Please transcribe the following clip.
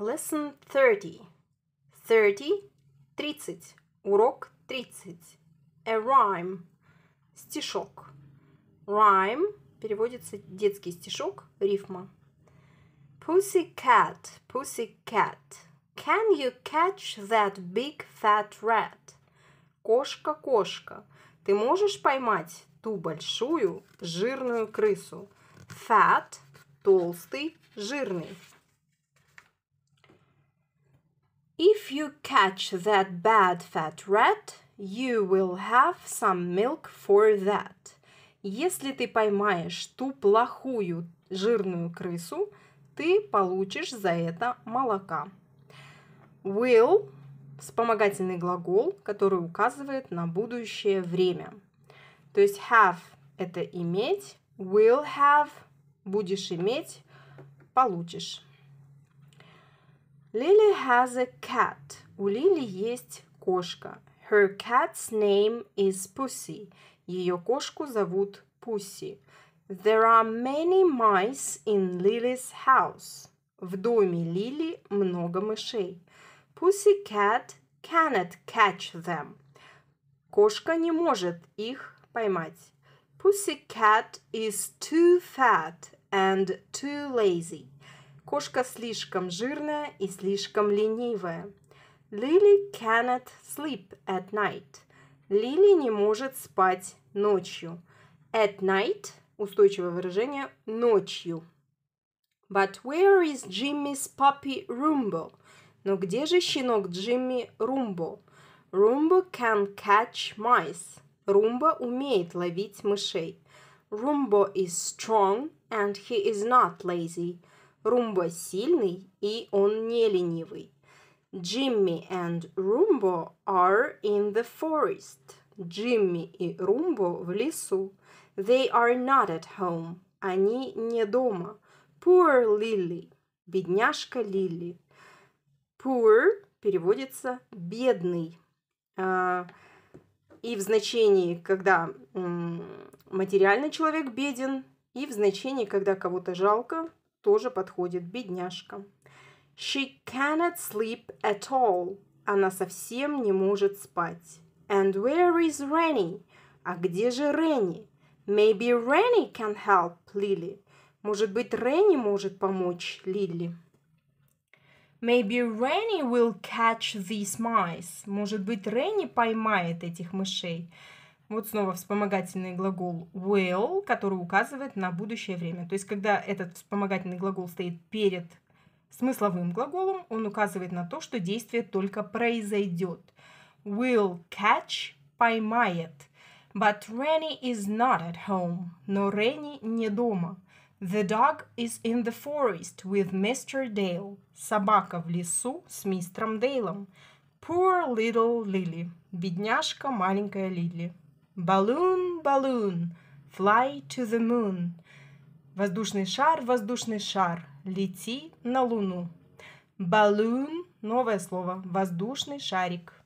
Lesson 30. 30 – 30. Урок 30. A rhyme – стишок. Rhyme переводится детский стишок, рифма. Pussy cat, pussy cat. can you catch that big fat rat? Кошка, кошка, ты можешь поймать ту большую жирную крысу? Fat – толстый, жирный. If you catch that bad fat rat, you will have some milk for that. Если ты поймаешь ту плохую жирную крысу, ты получишь за это молока. Will – вспомогательный глагол, который указывает на будущее время. То есть have – это иметь, will have – будешь иметь, получишь. Lily has a cat. У Лили есть кошка. Her cat's name is Pussy. Ее кошку зовут Пусси. There are many mice in Lily's house. В доме Лили много мышей. Pussy cat cannot catch them. Кошка не может их поймать. Pussy cat is too fat and too lazy. Кошка слишком жирная и слишком ленивая. Lily cannot sleep at night. Лили не может спать ночью. At night – устойчивое выражение «ночью». But where is Jimmy's puppy Rumbo? Но где же щенок Джимми Румбо? Румбо can catch mice. Румбо умеет ловить мышей. Румбо is strong and he is not lazy. Румбо сильный и он не ленивый. Джимми and Румбо are in the forest. Джимми и Румбо в лесу. They are not at home. Они не дома. Poor Lily. Бедняжка Лили. Poor переводится бедный. А, и в значении, когда материально человек беден, и в значении, когда кого-то жалко, тоже подходит, бедняжка. She cannot sleep at all. Она совсем не может спать. And where is Rennie? А где же Ренни? Maybe Rennie can help Lily. Может быть, Ренни может помочь Лили. Maybe Rennie will catch these mice. Может быть, Ренни поймает этих мышей. Вот снова вспомогательный глагол will, который указывает на будущее время. То есть, когда этот вспомогательный глагол стоит перед смысловым глаголом, он указывает на то, что действие только произойдет. Will catch поймает. But Rennie is not at home. Но Ренни не дома. The dog is in the forest with Mr. Dale. Собака в лесу с мистером Дейлом. Poor little Lily. Бедняжка маленькая Лили. Balloon, balloon, fly to the moon. Воздушный шар, воздушный шар, лети на луну. Balloon, новое слово, воздушный шарик.